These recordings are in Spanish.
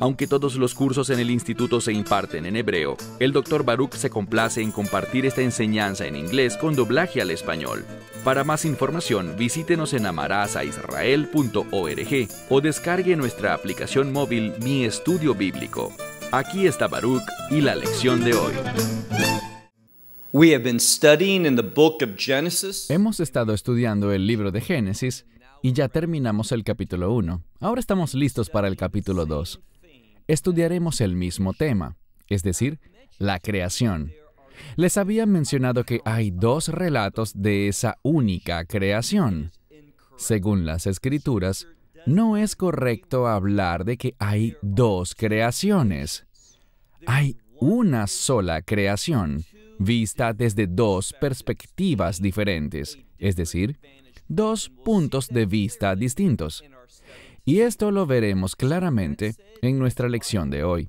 Aunque todos los cursos en el instituto se imparten en hebreo, el Dr. Baruch se complace en compartir esta enseñanza en inglés con doblaje al español. Para más información, visítenos en amarazaisrael.org o descargue nuestra aplicación móvil Mi Estudio Bíblico. Aquí está Baruch y la lección de hoy. Hemos estado estudiando el libro de Génesis y ya terminamos el capítulo 1. Ahora estamos listos para el capítulo 2 estudiaremos el mismo tema, es decir, la creación. Les había mencionado que hay dos relatos de esa única creación. Según las escrituras, no es correcto hablar de que hay dos creaciones. Hay una sola creación, vista desde dos perspectivas diferentes, es decir, dos puntos de vista distintos. Y esto lo veremos claramente en nuestra lección de hoy.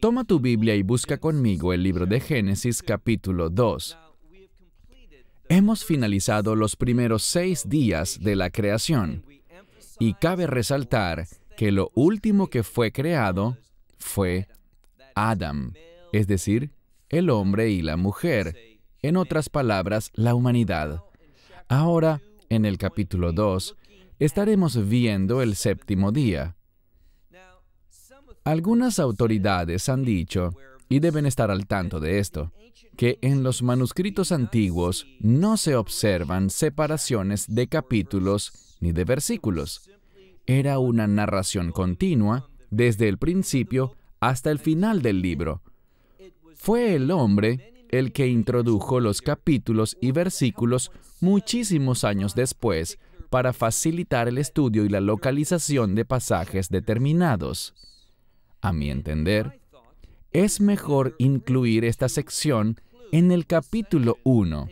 Toma tu Biblia y busca conmigo el libro de Génesis capítulo 2. Hemos finalizado los primeros seis días de la creación y cabe resaltar que lo último que fue creado fue Adam, es decir, el hombre y la mujer, en otras palabras, la humanidad. Ahora, en el capítulo 2, estaremos viendo el séptimo día. Algunas autoridades han dicho, y deben estar al tanto de esto, que en los manuscritos antiguos no se observan separaciones de capítulos ni de versículos. Era una narración continua desde el principio hasta el final del libro. Fue el hombre el que introdujo los capítulos y versículos muchísimos años después para facilitar el estudio y la localización de pasajes determinados. A mi entender, es mejor incluir esta sección en el capítulo 1,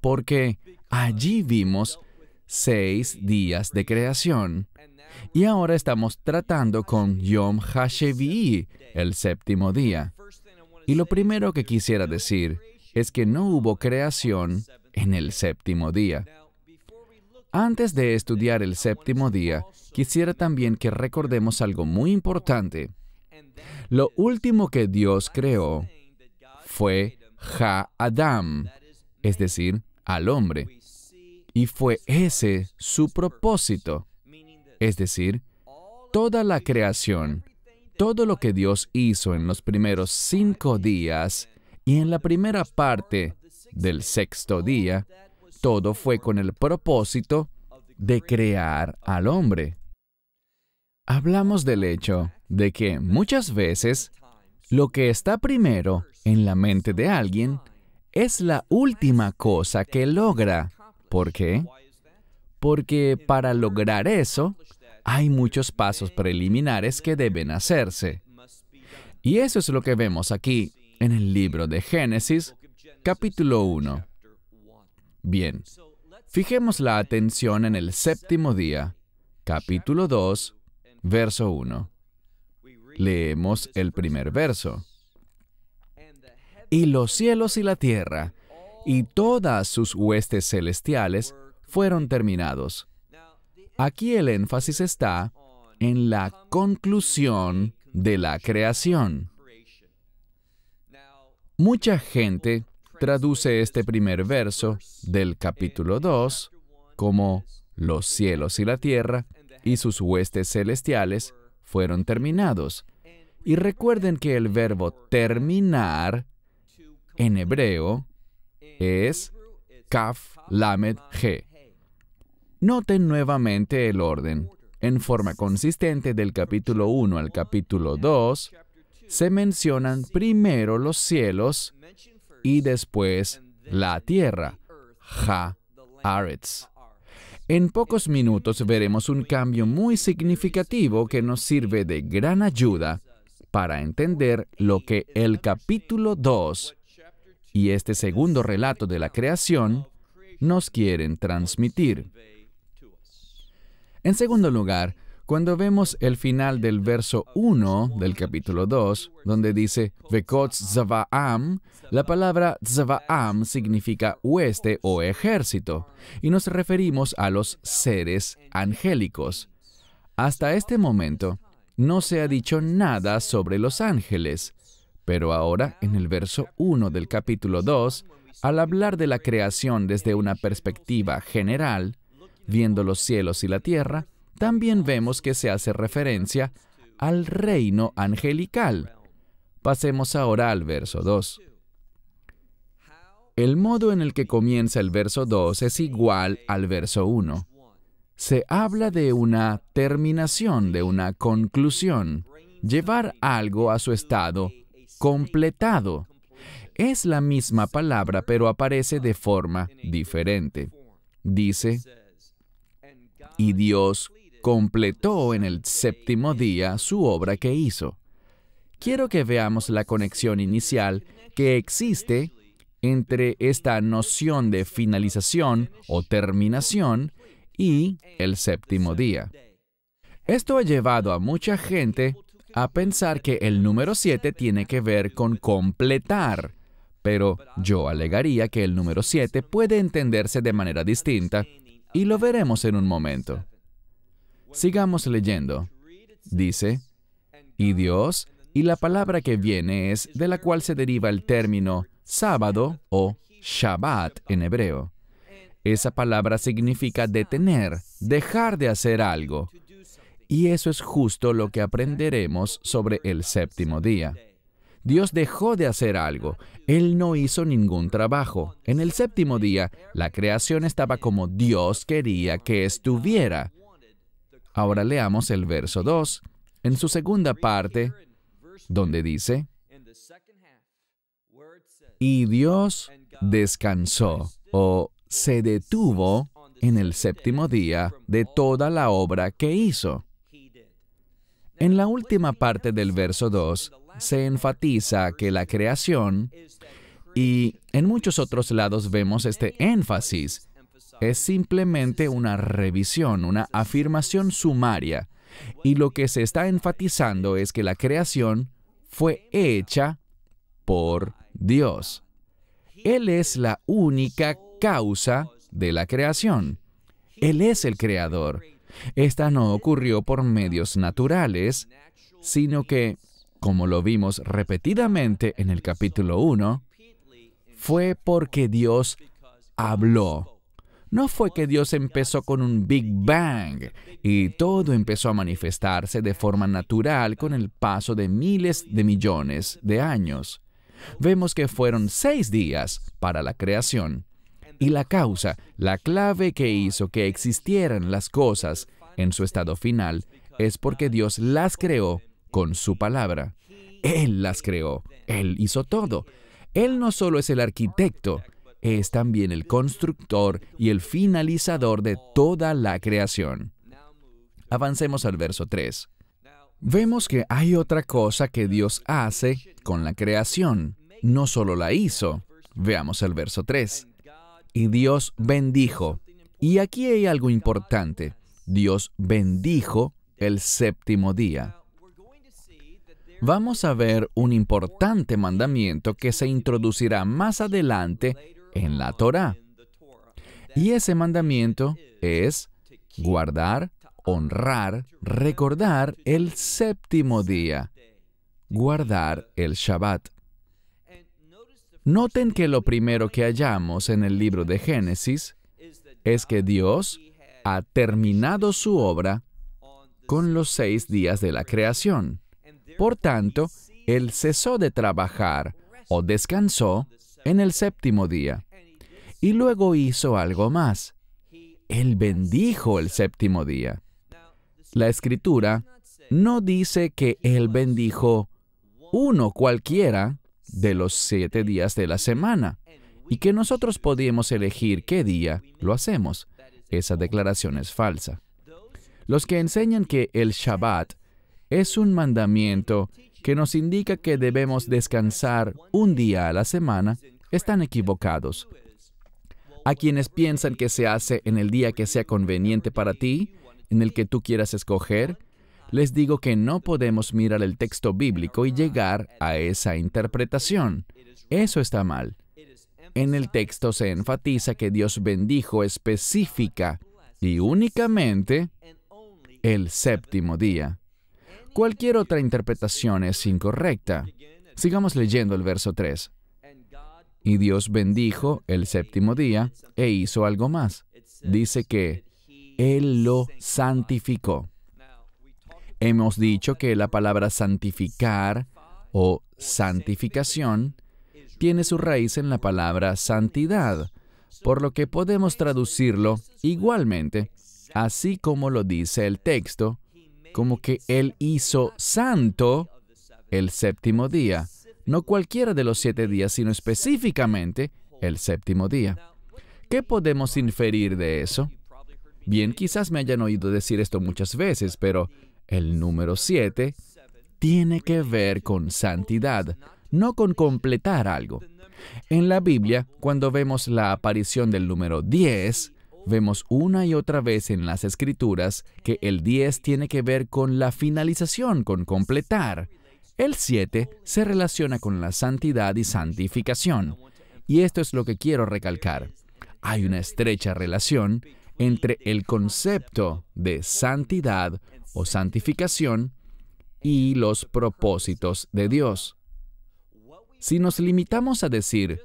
porque allí vimos seis días de creación. Y ahora estamos tratando con Yom HaShevi'i, el séptimo día. Y lo primero que quisiera decir es que no hubo creación en el séptimo día. Antes de estudiar el séptimo día, quisiera también que recordemos algo muy importante. Lo último que Dios creó fue Ha-Adam, es decir, al hombre. Y fue ese su propósito, es decir, toda la creación, todo lo que Dios hizo en los primeros cinco días y en la primera parte del sexto día, todo fue con el propósito de crear al hombre. Hablamos del hecho de que muchas veces lo que está primero en la mente de alguien es la última cosa que logra. ¿Por qué? Porque para lograr eso hay muchos pasos preliminares que deben hacerse. Y eso es lo que vemos aquí en el libro de Génesis, capítulo 1. Bien, fijemos la atención en el séptimo día, capítulo 2, verso 1. Leemos el primer verso. Y los cielos y la tierra, y todas sus huestes celestiales, fueron terminados. Aquí el énfasis está en la conclusión de la creación. Mucha gente traduce este primer verso del capítulo 2 como los cielos y la tierra y sus huestes celestiales fueron terminados. Y recuerden que el verbo terminar en hebreo es kaf lamed g. Noten nuevamente el orden. En forma consistente del capítulo 1 al capítulo 2, se mencionan primero los cielos y después la tierra, Ha Aretz. En pocos minutos veremos un cambio muy significativo que nos sirve de gran ayuda para entender lo que el capítulo 2 y este segundo relato de la creación nos quieren transmitir. En segundo lugar, cuando vemos el final del verso 1 del capítulo 2, donde dice Vekot Zavaam, la palabra Zavaam significa hueste o ejército, y nos referimos a los seres angélicos. Hasta este momento, no se ha dicho nada sobre los ángeles, pero ahora, en el verso 1 del capítulo 2, al hablar de la creación desde una perspectiva general, viendo los cielos y la tierra, también vemos que se hace referencia al reino angelical. Pasemos ahora al verso 2. El modo en el que comienza el verso 2 es igual al verso 1. Se habla de una terminación, de una conclusión, llevar algo a su estado completado. Es la misma palabra, pero aparece de forma diferente. Dice, y Dios completó en el séptimo día su obra que hizo. Quiero que veamos la conexión inicial que existe entre esta noción de finalización o terminación y el séptimo día. Esto ha llevado a mucha gente a pensar que el número 7 tiene que ver con completar, pero yo alegaría que el número 7 puede entenderse de manera distinta y lo veremos en un momento. Sigamos leyendo. Dice, y Dios, y la palabra que viene es de la cual se deriva el término sábado o Shabbat en hebreo. Esa palabra significa detener, dejar de hacer algo. Y eso es justo lo que aprenderemos sobre el séptimo día. Dios dejó de hacer algo. Él no hizo ningún trabajo. En el séptimo día, la creación estaba como Dios quería que estuviera. Ahora leamos el verso 2, en su segunda parte, donde dice, y Dios descansó o se detuvo en el séptimo día de toda la obra que hizo. En la última parte del verso 2 se enfatiza que la creación, y en muchos otros lados vemos este énfasis, es simplemente una revisión, una afirmación sumaria. Y lo que se está enfatizando es que la creación fue hecha por Dios. Él es la única causa de la creación. Él es el creador. Esta no ocurrió por medios naturales, sino que, como lo vimos repetidamente en el capítulo 1, fue porque Dios habló. No fue que Dios empezó con un Big Bang y todo empezó a manifestarse de forma natural con el paso de miles de millones de años. Vemos que fueron seis días para la creación. Y la causa, la clave que hizo que existieran las cosas en su estado final, es porque Dios las creó con su palabra. Él las creó, Él hizo todo. Él no solo es el arquitecto, es también el constructor y el finalizador de toda la creación. Avancemos al verso 3. Vemos que hay otra cosa que Dios hace con la creación. No solo la hizo. Veamos el verso 3. Y Dios bendijo. Y aquí hay algo importante. Dios bendijo el séptimo día. Vamos a ver un importante mandamiento que se introducirá más adelante en la Torah. Y ese mandamiento es guardar, honrar, recordar el séptimo día, guardar el Shabbat. Noten que lo primero que hallamos en el libro de Génesis es que Dios ha terminado su obra con los seis días de la creación. Por tanto, Él cesó de trabajar o descansó en el séptimo día. Y luego hizo algo más. Él bendijo el séptimo día. La escritura no dice que Él bendijo uno cualquiera de los siete días de la semana y que nosotros podíamos elegir qué día lo hacemos. Esa declaración es falsa. Los que enseñan que el Shabbat es un mandamiento que nos indica que debemos descansar un día a la semana, están equivocados. A quienes piensan que se hace en el día que sea conveniente para ti, en el que tú quieras escoger, les digo que no podemos mirar el texto bíblico y llegar a esa interpretación. Eso está mal. En el texto se enfatiza que Dios bendijo específica y únicamente el séptimo día. Cualquier otra interpretación es incorrecta. Sigamos leyendo el verso 3. Y Dios bendijo el séptimo día e hizo algo más. Dice que Él lo santificó. Hemos dicho que la palabra santificar o santificación tiene su raíz en la palabra santidad, por lo que podemos traducirlo igualmente, así como lo dice el texto, como que Él hizo santo el séptimo día no cualquiera de los siete días, sino específicamente el séptimo día. ¿Qué podemos inferir de eso? Bien, quizás me hayan oído decir esto muchas veces, pero el número siete tiene que ver con santidad, no con completar algo. En la Biblia, cuando vemos la aparición del número diez, vemos una y otra vez en las escrituras que el diez tiene que ver con la finalización, con completar. El 7 se relaciona con la santidad y santificación. Y esto es lo que quiero recalcar. Hay una estrecha relación entre el concepto de santidad o santificación y los propósitos de Dios. Si nos limitamos a decir,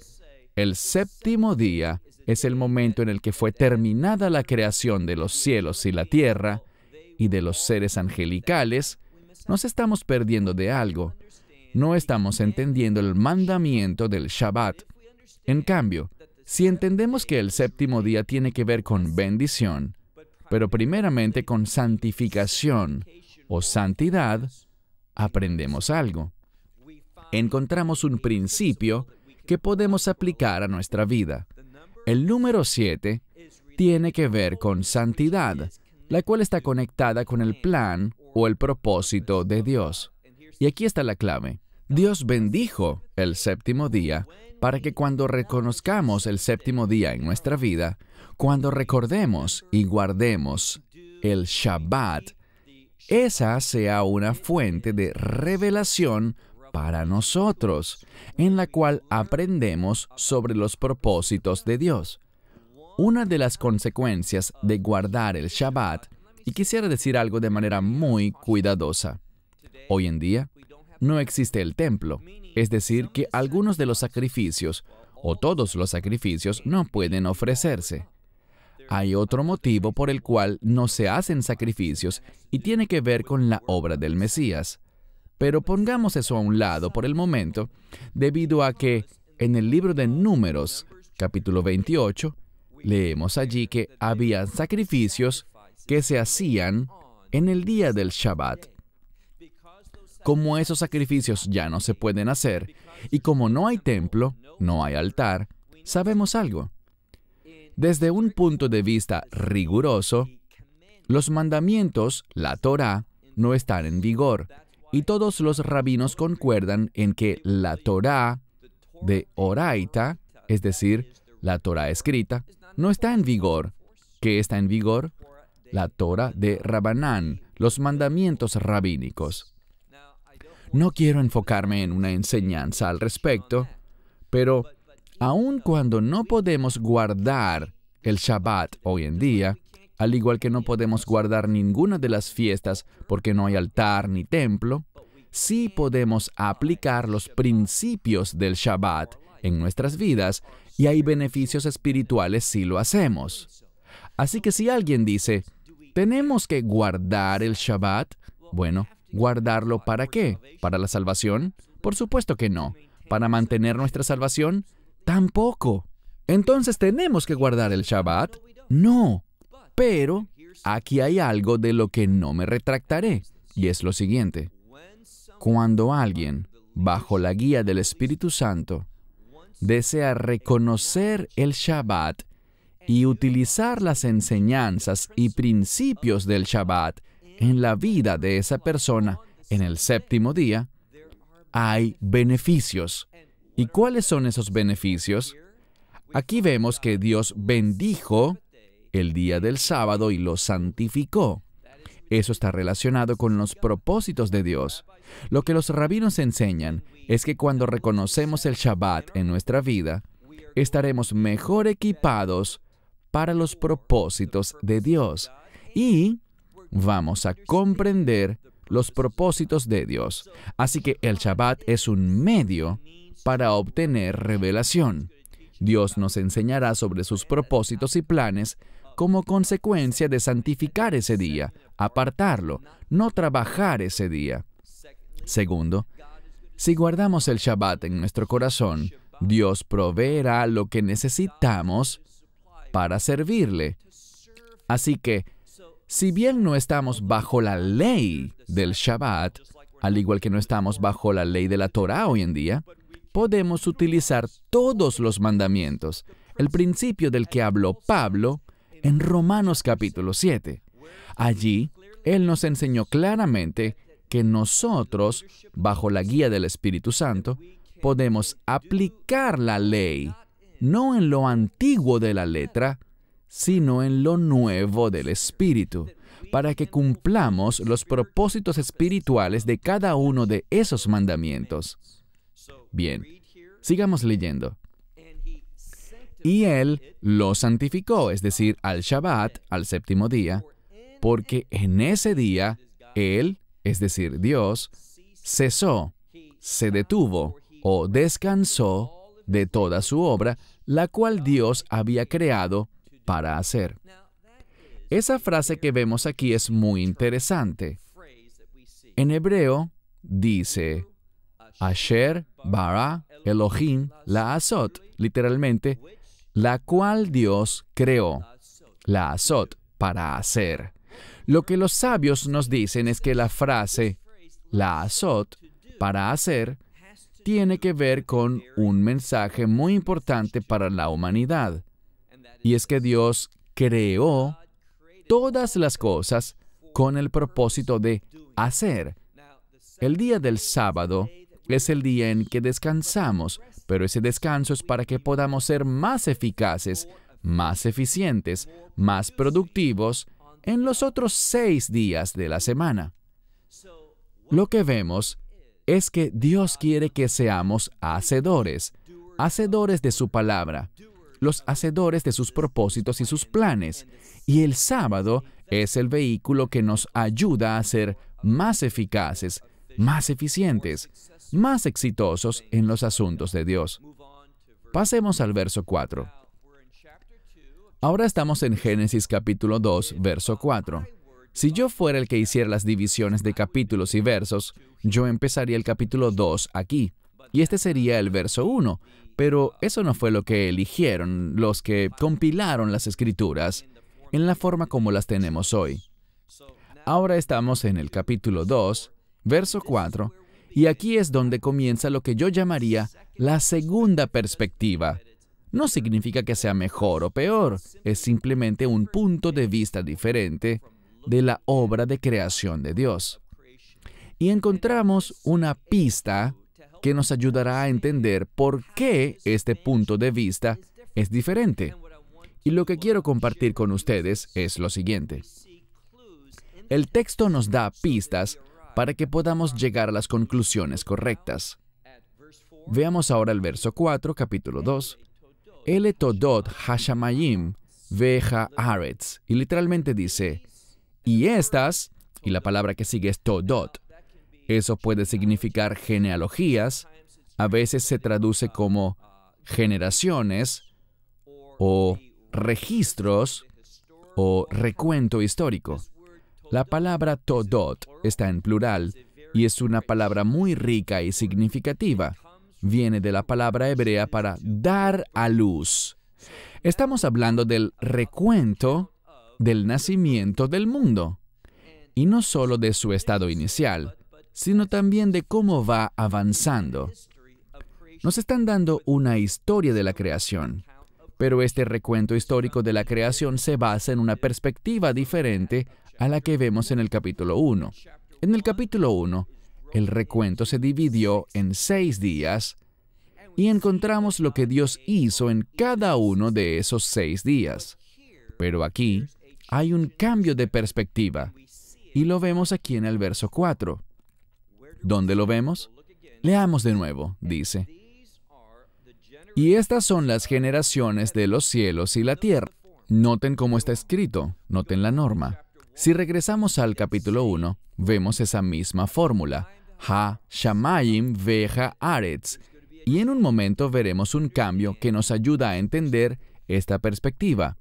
el séptimo día es el momento en el que fue terminada la creación de los cielos y la tierra y de los seres angelicales, nos estamos perdiendo de algo. No estamos entendiendo el mandamiento del Shabbat. En cambio, si entendemos que el séptimo día tiene que ver con bendición, pero primeramente con santificación o santidad, aprendemos algo. Encontramos un principio que podemos aplicar a nuestra vida. El número siete tiene que ver con santidad, la cual está conectada con el plan o el propósito de Dios. Y aquí está la clave. Dios bendijo el séptimo día para que cuando reconozcamos el séptimo día en nuestra vida, cuando recordemos y guardemos el Shabbat, esa sea una fuente de revelación para nosotros, en la cual aprendemos sobre los propósitos de Dios. Una de las consecuencias de guardar el Shabbat y quisiera decir algo de manera muy cuidadosa. Hoy en día, no existe el templo, es decir, que algunos de los sacrificios, o todos los sacrificios, no pueden ofrecerse. Hay otro motivo por el cual no se hacen sacrificios y tiene que ver con la obra del Mesías. Pero pongamos eso a un lado por el momento, debido a que en el libro de Números, capítulo 28, leemos allí que había sacrificios que se hacían en el día del Shabbat. Como esos sacrificios ya no se pueden hacer y como no hay templo, no hay altar, sabemos algo. Desde un punto de vista riguroso, los mandamientos, la Torá, no están en vigor y todos los rabinos concuerdan en que la Torá de Oraita, es decir, la Torá escrita, no está en vigor. ¿Qué está en vigor? la Torah de Rabanán, los mandamientos rabínicos. No quiero enfocarme en una enseñanza al respecto, pero aun cuando no podemos guardar el Shabbat hoy en día, al igual que no podemos guardar ninguna de las fiestas porque no hay altar ni templo, sí podemos aplicar los principios del Shabbat en nuestras vidas y hay beneficios espirituales si lo hacemos. Así que si alguien dice, ¿Tenemos que guardar el Shabbat? Bueno, ¿guardarlo para qué? ¿Para la salvación? Por supuesto que no. ¿Para mantener nuestra salvación? Tampoco. Entonces, ¿tenemos que guardar el Shabbat? No. Pero aquí hay algo de lo que no me retractaré, y es lo siguiente. Cuando alguien, bajo la guía del Espíritu Santo, desea reconocer el Shabbat y utilizar las enseñanzas y principios del Shabbat en la vida de esa persona en el séptimo día, hay beneficios. ¿Y cuáles son esos beneficios? Aquí vemos que Dios bendijo el día del sábado y lo santificó. Eso está relacionado con los propósitos de Dios. Lo que los rabinos enseñan es que cuando reconocemos el Shabbat en nuestra vida, estaremos mejor equipados para los propósitos de Dios y vamos a comprender los propósitos de Dios. Así que el Shabbat es un medio para obtener revelación. Dios nos enseñará sobre sus propósitos y planes como consecuencia de santificar ese día, apartarlo, no trabajar ese día. Segundo, si guardamos el Shabbat en nuestro corazón, Dios proveerá lo que necesitamos para servirle. Así que, si bien no estamos bajo la ley del Shabbat, al igual que no estamos bajo la ley de la Torah hoy en día, podemos utilizar todos los mandamientos, el principio del que habló Pablo en Romanos capítulo 7. Allí, él nos enseñó claramente que nosotros, bajo la guía del Espíritu Santo, podemos aplicar la ley no en lo antiguo de la letra, sino en lo nuevo del Espíritu, para que cumplamos los propósitos espirituales de cada uno de esos mandamientos. Bien, sigamos leyendo. Y él lo santificó, es decir, al Shabbat, al séptimo día, porque en ese día él, es decir, Dios, cesó, se detuvo o descansó de toda su obra, la cual Dios había creado para hacer. Esa frase que vemos aquí es muy interesante. En hebreo dice, Asher bara Elohim la azot, literalmente, la cual Dios creó, la azot, para hacer. Lo que los sabios nos dicen es que la frase la azot, para hacer, tiene que ver con un mensaje muy importante para la humanidad. Y es que Dios creó todas las cosas con el propósito de hacer. El día del sábado es el día en que descansamos, pero ese descanso es para que podamos ser más eficaces, más eficientes, más productivos en los otros seis días de la semana. Lo que vemos es que Dios quiere que seamos hacedores, hacedores de su palabra, los hacedores de sus propósitos y sus planes. Y el sábado es el vehículo que nos ayuda a ser más eficaces, más eficientes, más exitosos en los asuntos de Dios. Pasemos al verso 4. Ahora estamos en Génesis capítulo 2, verso 4. Si yo fuera el que hiciera las divisiones de capítulos y versos, yo empezaría el capítulo 2 aquí, y este sería el verso 1, pero eso no fue lo que eligieron los que compilaron las escrituras en la forma como las tenemos hoy. Ahora estamos en el capítulo 2, verso 4, y aquí es donde comienza lo que yo llamaría la segunda perspectiva. No significa que sea mejor o peor, es simplemente un punto de vista diferente de la obra de creación de Dios. Y encontramos una pista que nos ayudará a entender por qué este punto de vista es diferente. Y lo que quiero compartir con ustedes es lo siguiente. El texto nos da pistas para que podamos llegar a las conclusiones correctas. Veamos ahora el verso 4, capítulo 2. El hashamayim veja aretz. Y literalmente dice, y estas, y la palabra que sigue es todot, eso puede significar genealogías, a veces se traduce como generaciones o registros o recuento histórico. La palabra todot está en plural y es una palabra muy rica y significativa. Viene de la palabra hebrea para dar a luz. Estamos hablando del recuento del nacimiento del mundo, y no solo de su estado inicial, sino también de cómo va avanzando. Nos están dando una historia de la creación, pero este recuento histórico de la creación se basa en una perspectiva diferente a la que vemos en el capítulo 1. En el capítulo 1, el recuento se dividió en seis días y encontramos lo que Dios hizo en cada uno de esos seis días. Pero aquí, hay un cambio de perspectiva. Y lo vemos aquí en el verso 4. ¿Dónde lo vemos? Leamos de nuevo, dice. Y estas son las generaciones de los cielos y la tierra. Noten cómo está escrito, noten la norma. Si regresamos al capítulo 1, vemos esa misma fórmula. Ha Shamayim Veja Aretz. Y en un momento veremos un cambio que nos ayuda a entender esta perspectiva.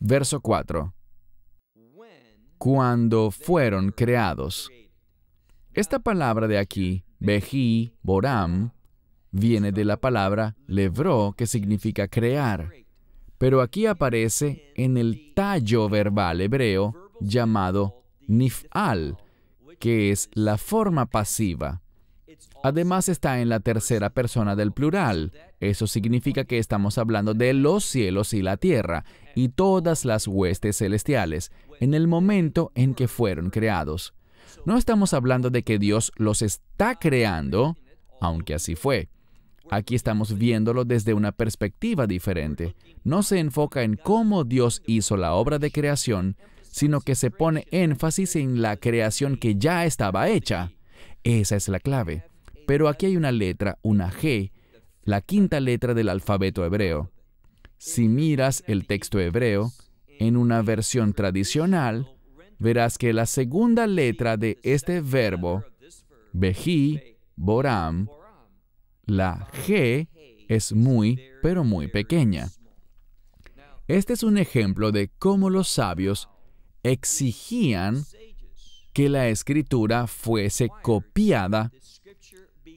Verso 4. Cuando fueron creados. Esta palabra de aquí, Bejí, Boram, viene de la palabra lebró, que significa crear. Pero aquí aparece en el tallo verbal hebreo llamado nifal, que es la forma pasiva. Además está en la tercera persona del plural. Eso significa que estamos hablando de los cielos y la tierra y todas las huestes celestiales en el momento en que fueron creados. No estamos hablando de que Dios los está creando, aunque así fue. Aquí estamos viéndolo desde una perspectiva diferente. No se enfoca en cómo Dios hizo la obra de creación, sino que se pone énfasis en la creación que ya estaba hecha. Esa es la clave. Pero aquí hay una letra, una G, la quinta letra del alfabeto hebreo. Si miras el texto hebreo, en una versión tradicional, verás que la segunda letra de este verbo, Beji, Boram, la G es muy, pero muy pequeña. Este es un ejemplo de cómo los sabios exigían que la escritura fuese copiada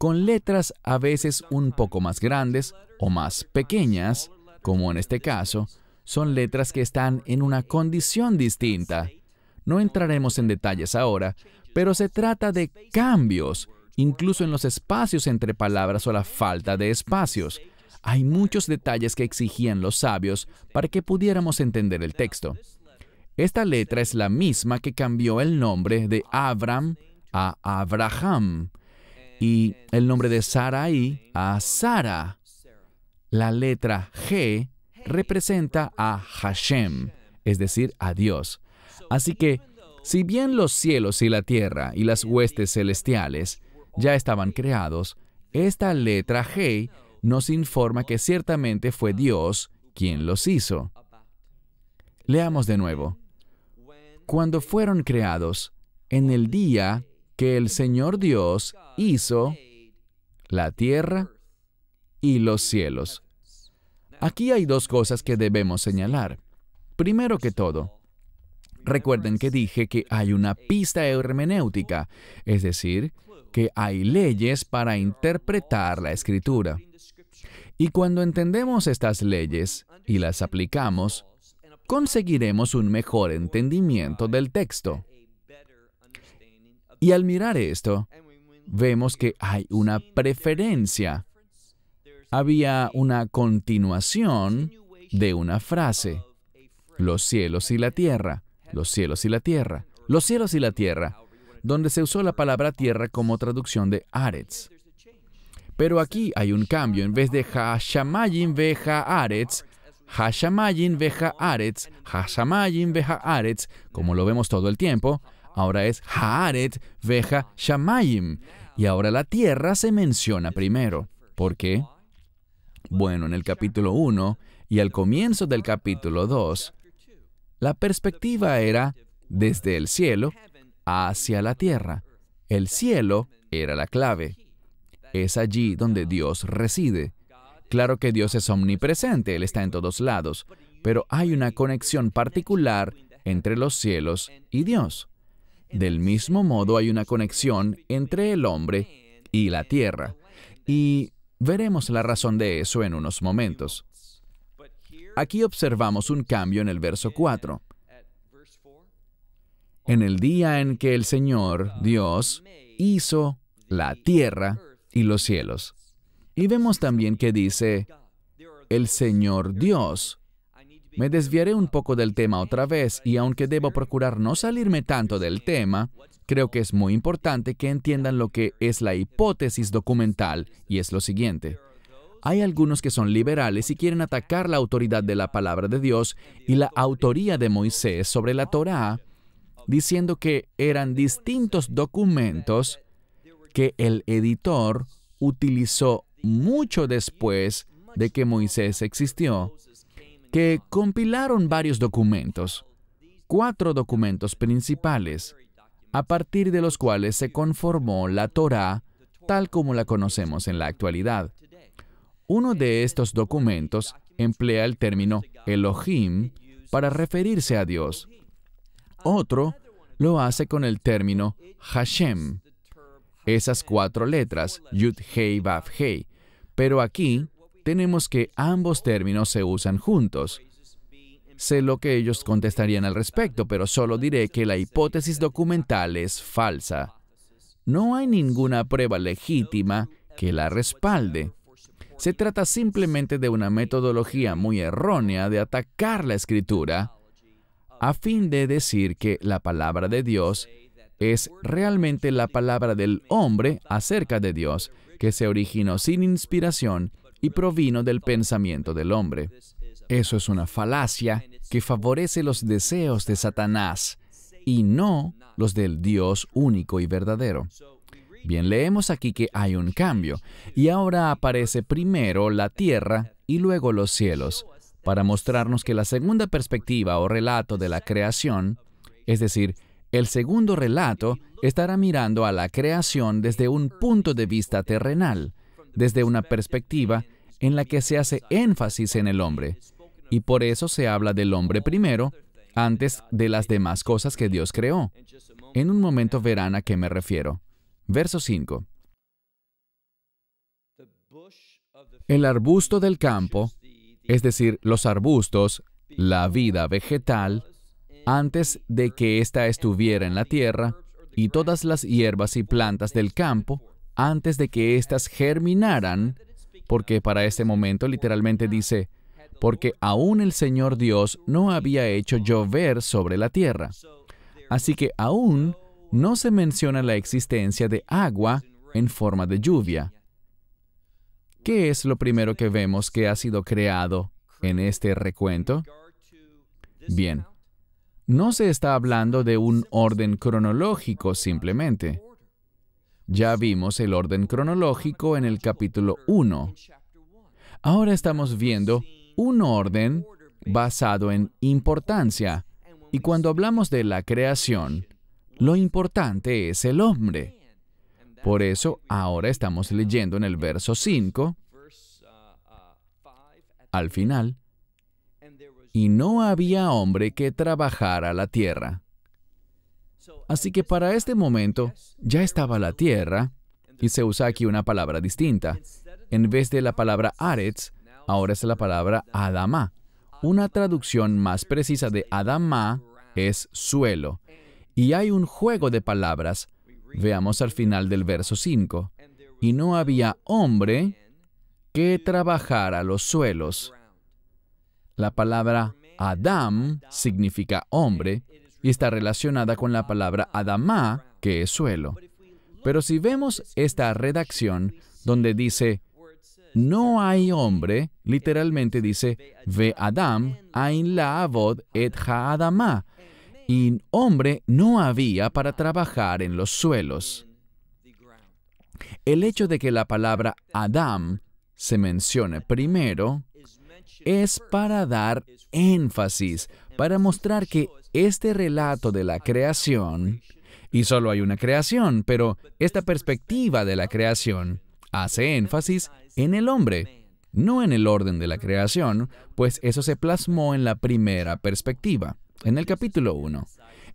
con letras a veces un poco más grandes o más pequeñas, como en este caso, son letras que están en una condición distinta. No entraremos en detalles ahora, pero se trata de cambios, incluso en los espacios entre palabras o la falta de espacios. Hay muchos detalles que exigían los sabios para que pudiéramos entender el texto. Esta letra es la misma que cambió el nombre de Abraham a Abraham y el nombre de Sarai a Sara. La letra G representa a Hashem, es decir, a Dios. Así que, si bien los cielos y la tierra y las huestes celestiales ya estaban creados, esta letra G nos informa que ciertamente fue Dios quien los hizo. Leamos de nuevo. Cuando fueron creados, en el día que el Señor Dios hizo la tierra y los cielos. Aquí hay dos cosas que debemos señalar. Primero que todo, recuerden que dije que hay una pista hermenéutica, es decir, que hay leyes para interpretar la escritura. Y cuando entendemos estas leyes y las aplicamos, conseguiremos un mejor entendimiento del texto. Y al mirar esto, vemos que hay una preferencia. Había una continuación de una frase. Los cielos y la tierra, los cielos y la tierra, los cielos y la tierra, donde se usó la palabra tierra como traducción de Aretz. Pero aquí hay un cambio. En vez de Hashamayin veja Aretz, Hashamayin veja Aretz, Hashamayin veja Aretz, como lo vemos todo el tiempo, ahora es Haaret Veja Shamayim, y ahora la tierra se menciona primero. ¿Por qué? Bueno, en el capítulo 1 y al comienzo del capítulo 2, la perspectiva era desde el cielo hacia la tierra. El cielo era la clave. Es allí donde Dios reside. Claro que Dios es omnipresente, Él está en todos lados, pero hay una conexión particular entre los cielos y Dios. Del mismo modo hay una conexión entre el hombre y la tierra. Y veremos la razón de eso en unos momentos. Aquí observamos un cambio en el verso 4. En el día en que el Señor, Dios, hizo la tierra y los cielos. Y vemos también que dice, el Señor Dios me desviaré un poco del tema otra vez y aunque debo procurar no salirme tanto del tema, creo que es muy importante que entiendan lo que es la hipótesis documental y es lo siguiente. Hay algunos que son liberales y quieren atacar la autoridad de la palabra de Dios y la autoría de Moisés sobre la Torá, diciendo que eran distintos documentos que el editor utilizó mucho después de que Moisés existió que compilaron varios documentos, cuatro documentos principales, a partir de los cuales se conformó la Torá tal como la conocemos en la actualidad. Uno de estos documentos emplea el término Elohim para referirse a Dios. Otro lo hace con el término Hashem. Esas cuatro letras, Yud Hei Vav Hei. Pero aquí tenemos que ambos términos se usan juntos. Sé lo que ellos contestarían al respecto, pero solo diré que la hipótesis documental es falsa. No hay ninguna prueba legítima que la respalde. Se trata simplemente de una metodología muy errónea de atacar la escritura a fin de decir que la palabra de Dios es realmente la palabra del hombre acerca de Dios, que se originó sin inspiración y provino del pensamiento del hombre. Eso es una falacia que favorece los deseos de Satanás y no los del Dios único y verdadero. Bien, leemos aquí que hay un cambio, y ahora aparece primero la tierra y luego los cielos, para mostrarnos que la segunda perspectiva o relato de la creación, es decir, el segundo relato estará mirando a la creación desde un punto de vista terrenal, desde una perspectiva en la que se hace énfasis en el hombre, y por eso se habla del hombre primero, antes de las demás cosas que Dios creó. En un momento verán a qué me refiero. Verso 5. El arbusto del campo, es decir, los arbustos, la vida vegetal, antes de que ésta estuviera en la tierra, y todas las hierbas y plantas del campo, antes de que éstas germinaran, porque para este momento literalmente dice, porque aún el Señor Dios no había hecho llover sobre la tierra. Así que aún no se menciona la existencia de agua en forma de lluvia. ¿Qué es lo primero que vemos que ha sido creado en este recuento? Bien, no se está hablando de un orden cronológico simplemente. Ya vimos el orden cronológico en el capítulo 1. Ahora estamos viendo un orden basado en importancia. Y cuando hablamos de la creación, lo importante es el hombre. Por eso ahora estamos leyendo en el verso 5, al final, y no había hombre que trabajara la tierra. Así que para este momento ya estaba la tierra, y se usa aquí una palabra distinta. En vez de la palabra Aretz, ahora es la palabra Adama. Una traducción más precisa de Adama es suelo. Y hay un juego de palabras. Veamos al final del verso 5. Y no había hombre que trabajara los suelos. La palabra Adam significa hombre y está relacionada con la palabra Adamá, que es suelo. Pero si vemos esta redacción donde dice no hay hombre, literalmente dice ve Adam ain la avod et ha adama, y hombre no había para trabajar en los suelos. El hecho de que la palabra Adam se mencione primero es para dar énfasis, para mostrar que este relato de la creación, y solo hay una creación, pero esta perspectiva de la creación hace énfasis en el hombre, no en el orden de la creación, pues eso se plasmó en la primera perspectiva, en el capítulo 1.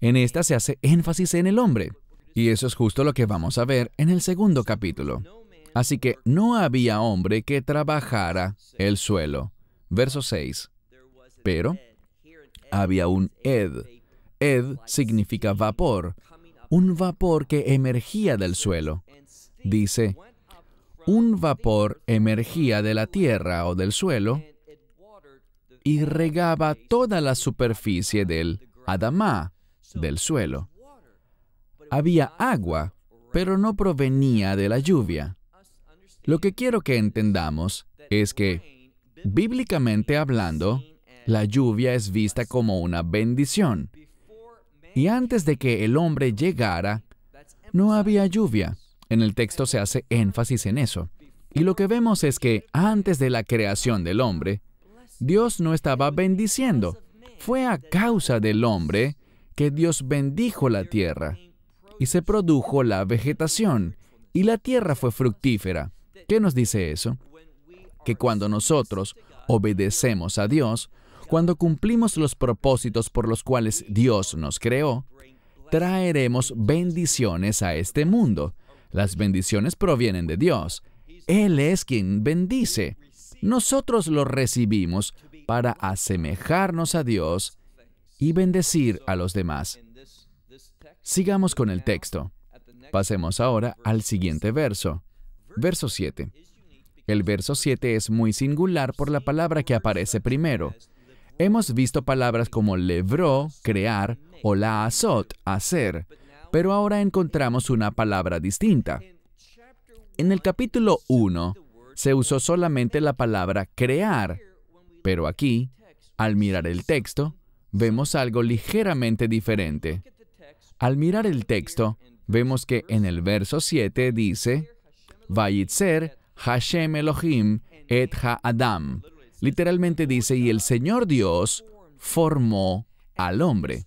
En esta se hace énfasis en el hombre, y eso es justo lo que vamos a ver en el segundo capítulo. Así que no había hombre que trabajara el suelo. Verso 6. Pero había un Ed. Ed significa vapor, un vapor que emergía del suelo. Dice, un vapor emergía de la tierra o del suelo y regaba toda la superficie del Adamá, del suelo. Había agua, pero no provenía de la lluvia. Lo que quiero que entendamos es que, bíblicamente hablando, la lluvia es vista como una bendición. Y antes de que el hombre llegara, no había lluvia. En el texto se hace énfasis en eso. Y lo que vemos es que antes de la creación del hombre, Dios no estaba bendiciendo. Fue a causa del hombre que Dios bendijo la tierra y se produjo la vegetación y la tierra fue fructífera. ¿Qué nos dice eso? Que cuando nosotros obedecemos a Dios, cuando cumplimos los propósitos por los cuales Dios nos creó, traeremos bendiciones a este mundo. Las bendiciones provienen de Dios. Él es quien bendice. Nosotros lo recibimos para asemejarnos a Dios y bendecir a los demás. Sigamos con el texto. Pasemos ahora al siguiente verso, verso 7. El verso 7 es muy singular por la palabra que aparece primero. Hemos visto palabras como lebró, crear, o la azot, hacer, pero ahora encontramos una palabra distinta. En el capítulo 1 se usó solamente la palabra crear, pero aquí, al mirar el texto, vemos algo ligeramente diferente. Al mirar el texto, vemos que en el verso 7 dice, Vayitzer Hashem Elohim et Ha Adam. Literalmente dice, y el Señor Dios formó al hombre.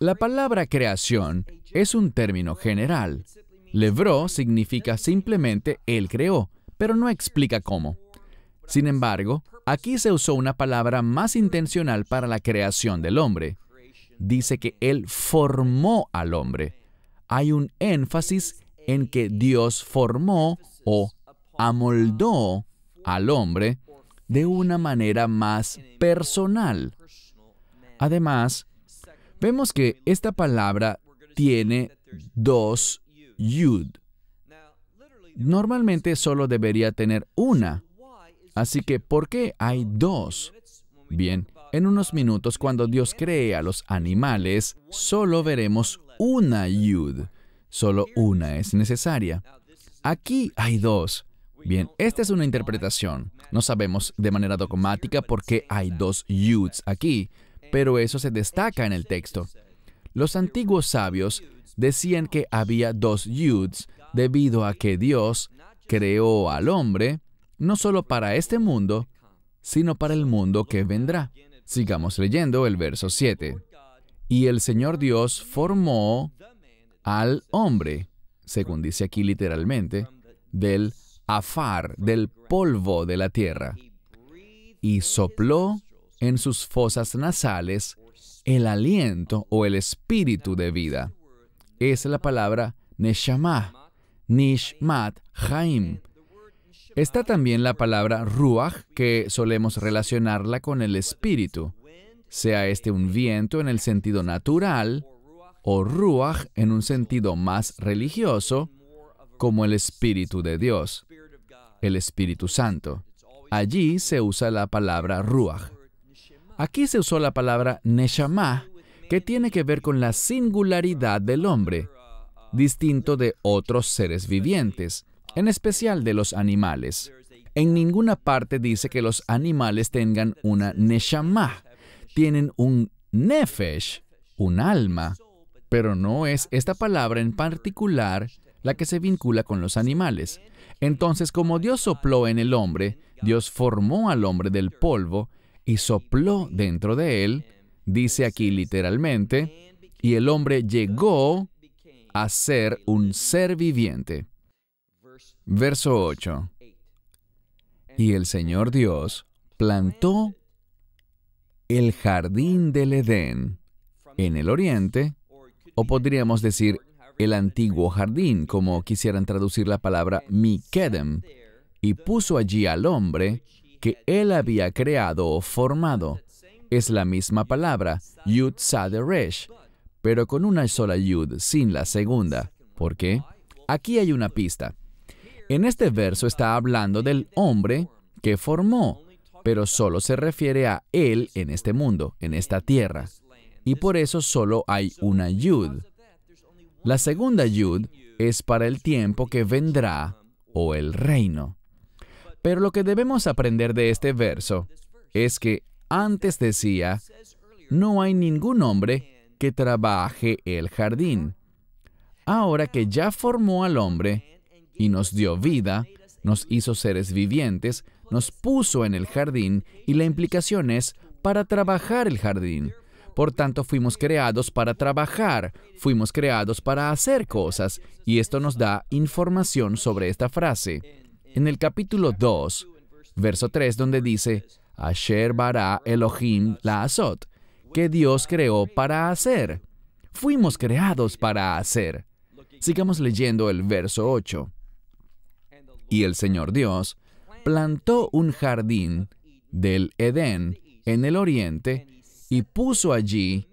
La palabra creación es un término general. Lebró significa simplemente Él creó, pero no explica cómo. Sin embargo, aquí se usó una palabra más intencional para la creación del hombre. Dice que Él formó al hombre. Hay un énfasis en que Dios formó o amoldó al hombre de una manera más personal. Además, vemos que esta palabra tiene dos yud. Normalmente solo debería tener una. Así que, ¿por qué hay dos? Bien, en unos minutos cuando Dios cree a los animales, solo veremos una yud. Solo una es necesaria. Aquí hay dos. Bien, esta es una interpretación. No sabemos de manera dogmática por qué hay dos yuds aquí, pero eso se destaca en el texto. Los antiguos sabios decían que había dos yuds debido a que Dios creó al hombre no solo para este mundo, sino para el mundo que vendrá. Sigamos leyendo el verso 7. Y el Señor Dios formó al hombre, según dice aquí literalmente, del afar del polvo de la tierra, y sopló en sus fosas nasales el aliento o el espíritu de vida. Es la palabra Neshamah, Nishmat jaim Está también la palabra Ruach, que solemos relacionarla con el espíritu, sea este un viento en el sentido natural o Ruach en un sentido más religioso, como el espíritu de Dios el Espíritu Santo. Allí se usa la palabra ruach. Aquí se usó la palabra neshamah, que tiene que ver con la singularidad del hombre, distinto de otros seres vivientes, en especial de los animales. En ninguna parte dice que los animales tengan una neshamah, Tienen un nefesh, un alma, pero no es esta palabra en particular la que se vincula con los animales. Entonces, como Dios sopló en el hombre, Dios formó al hombre del polvo y sopló dentro de él, dice aquí literalmente, y el hombre llegó a ser un ser viviente. Verso 8. Y el Señor Dios plantó el jardín del Edén en el oriente, o podríamos decir el antiguo jardín, como quisieran traducir la palabra Mikedem, y puso allí al hombre que él había creado o formado. Es la misma palabra, Yud Saderesh, pero con una sola Yud, sin la segunda. ¿Por qué? Aquí hay una pista. En este verso está hablando del hombre que formó, pero solo se refiere a él en este mundo, en esta tierra. Y por eso solo hay una Yud. La segunda yud es para el tiempo que vendrá o el reino. Pero lo que debemos aprender de este verso es que antes decía, no hay ningún hombre que trabaje el jardín. Ahora que ya formó al hombre y nos dio vida, nos hizo seres vivientes, nos puso en el jardín y la implicación es para trabajar el jardín. Por tanto, fuimos creados para trabajar, fuimos creados para hacer cosas, y esto nos da información sobre esta frase. En el capítulo 2, verso 3, donde dice, Asher bará Elohim la azot, que Dios creó para hacer. Fuimos creados para hacer. Sigamos leyendo el verso 8. Y el Señor Dios plantó un jardín del Edén en el oriente y puso allí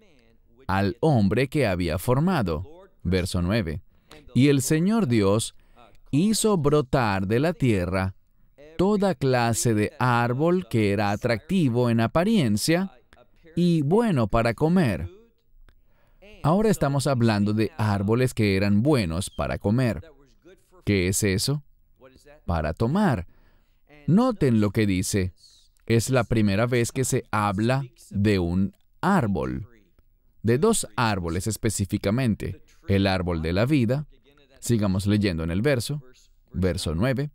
al hombre que había formado. Verso 9. Y el Señor Dios hizo brotar de la tierra toda clase de árbol que era atractivo en apariencia y bueno para comer. Ahora estamos hablando de árboles que eran buenos para comer. ¿Qué es eso? Para tomar. Noten lo que dice, es la primera vez que se habla de un árbol, de dos árboles específicamente, el árbol de la vida, sigamos leyendo en el verso, verso 9,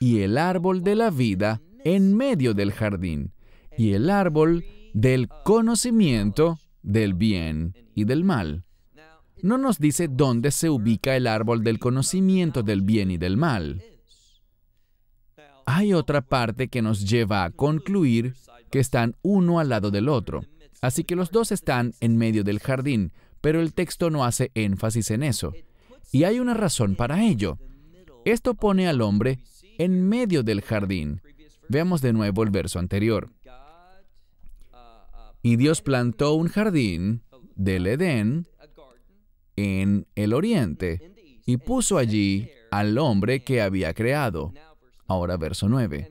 y el árbol de la vida en medio del jardín, y el árbol del conocimiento del bien y del mal. No nos dice dónde se ubica el árbol del conocimiento del bien y del mal hay otra parte que nos lleva a concluir que están uno al lado del otro. Así que los dos están en medio del jardín, pero el texto no hace énfasis en eso. Y hay una razón para ello. Esto pone al hombre en medio del jardín. Veamos de nuevo el verso anterior. Y Dios plantó un jardín del Edén en el oriente y puso allí al hombre que había creado. Ahora verso 9.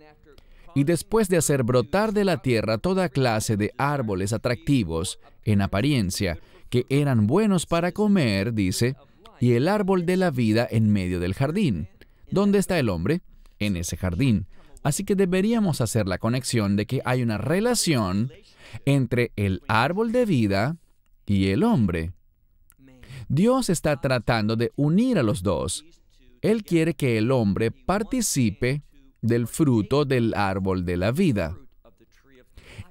Y después de hacer brotar de la tierra toda clase de árboles atractivos, en apariencia, que eran buenos para comer, dice, y el árbol de la vida en medio del jardín. ¿Dónde está el hombre? En ese jardín. Así que deberíamos hacer la conexión de que hay una relación entre el árbol de vida y el hombre. Dios está tratando de unir a los dos. Él quiere que el hombre participe del fruto del árbol de la vida.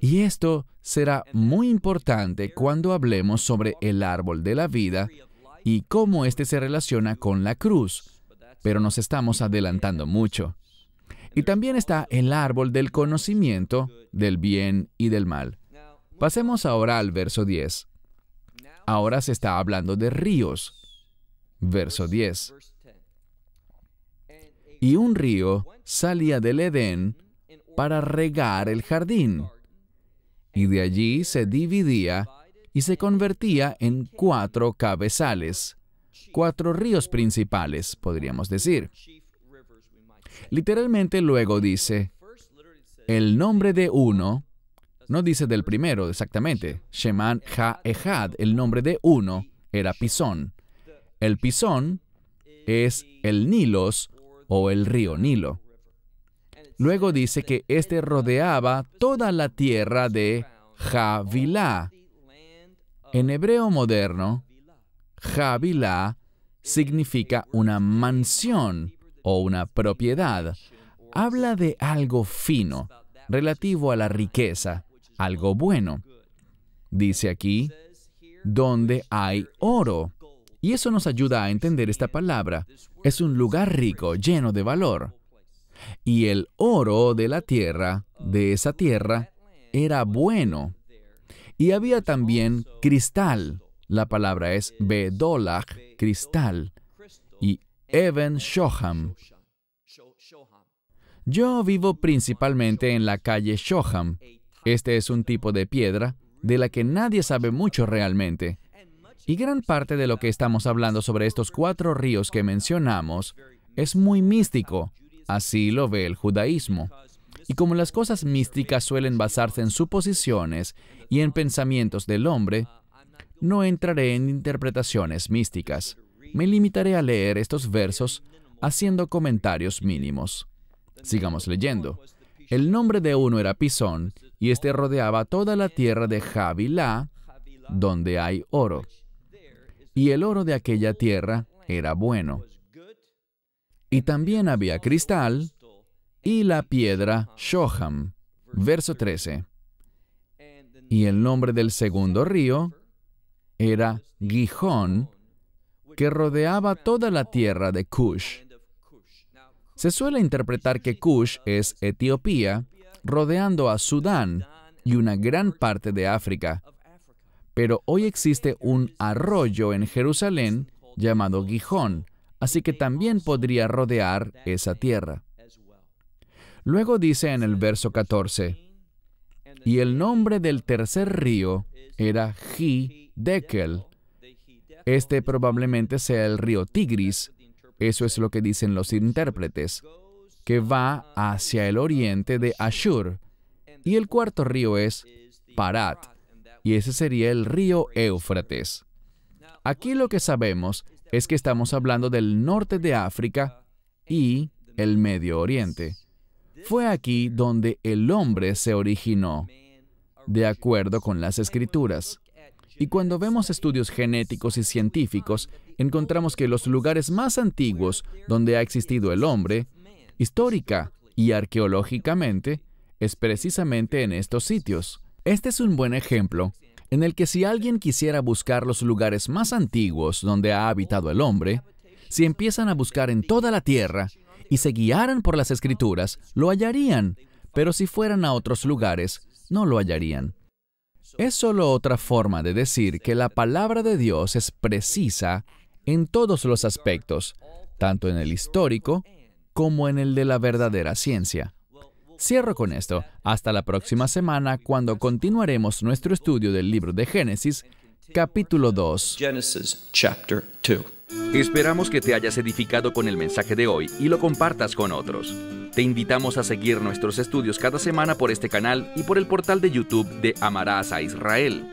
Y esto será muy importante cuando hablemos sobre el árbol de la vida y cómo éste se relaciona con la cruz, pero nos estamos adelantando mucho. Y también está el árbol del conocimiento del bien y del mal. Pasemos ahora al verso 10. Ahora se está hablando de ríos. Verso 10 y un río salía del Edén para regar el jardín, y de allí se dividía y se convertía en cuatro cabezales, cuatro ríos principales, podríamos decir. Literalmente luego dice, el nombre de uno, no dice del primero exactamente, Sheman Ha Ehad, el nombre de uno era Pisón. El Pisón es el Nilos o el río Nilo. Luego dice que éste rodeaba toda la tierra de Javilá. En hebreo moderno, Javilá significa una mansión o una propiedad. Habla de algo fino, relativo a la riqueza, algo bueno. Dice aquí, donde hay oro. Y eso nos ayuda a entender esta palabra es un lugar rico, lleno de valor. Y el oro de la tierra, de esa tierra, era bueno. Y había también cristal. La palabra es bedolach, cristal, y even Shoham. Yo vivo principalmente en la calle Shoham. Este es un tipo de piedra de la que nadie sabe mucho realmente. Y gran parte de lo que estamos hablando sobre estos cuatro ríos que mencionamos es muy místico, así lo ve el judaísmo. Y como las cosas místicas suelen basarse en suposiciones y en pensamientos del hombre, no entraré en interpretaciones místicas. Me limitaré a leer estos versos haciendo comentarios mínimos. Sigamos leyendo. El nombre de uno era Pisón, y este rodeaba toda la tierra de Javilá, donde hay oro y el oro de aquella tierra era bueno. Y también había cristal y la piedra Shoham. Verso 13. Y el nombre del segundo río era Gijón, que rodeaba toda la tierra de Kush. Se suele interpretar que Kush es Etiopía, rodeando a Sudán y una gran parte de África, pero hoy existe un arroyo en Jerusalén llamado Gijón, así que también podría rodear esa tierra. Luego dice en el verso 14, y el nombre del tercer río era dekel Este probablemente sea el río Tigris, eso es lo que dicen los intérpretes, que va hacia el oriente de Ashur. Y el cuarto río es Parat y ese sería el río Éufrates. Aquí lo que sabemos es que estamos hablando del norte de África y el Medio Oriente. Fue aquí donde el hombre se originó, de acuerdo con las escrituras. Y cuando vemos estudios genéticos y científicos, encontramos que los lugares más antiguos donde ha existido el hombre, histórica y arqueológicamente, es precisamente en estos sitios. Este es un buen ejemplo en el que si alguien quisiera buscar los lugares más antiguos donde ha habitado el hombre, si empiezan a buscar en toda la tierra y se guiaran por las escrituras, lo hallarían, pero si fueran a otros lugares, no lo hallarían. Es solo otra forma de decir que la palabra de Dios es precisa en todos los aspectos, tanto en el histórico como en el de la verdadera ciencia. Cierro con esto. Hasta la próxima semana cuando continuaremos nuestro estudio del libro de Génesis, capítulo 2. Esperamos que te hayas edificado con el mensaje de hoy y lo compartas con otros. Te invitamos a seguir nuestros estudios cada semana por este canal y por el portal de YouTube de Amarás a Israel.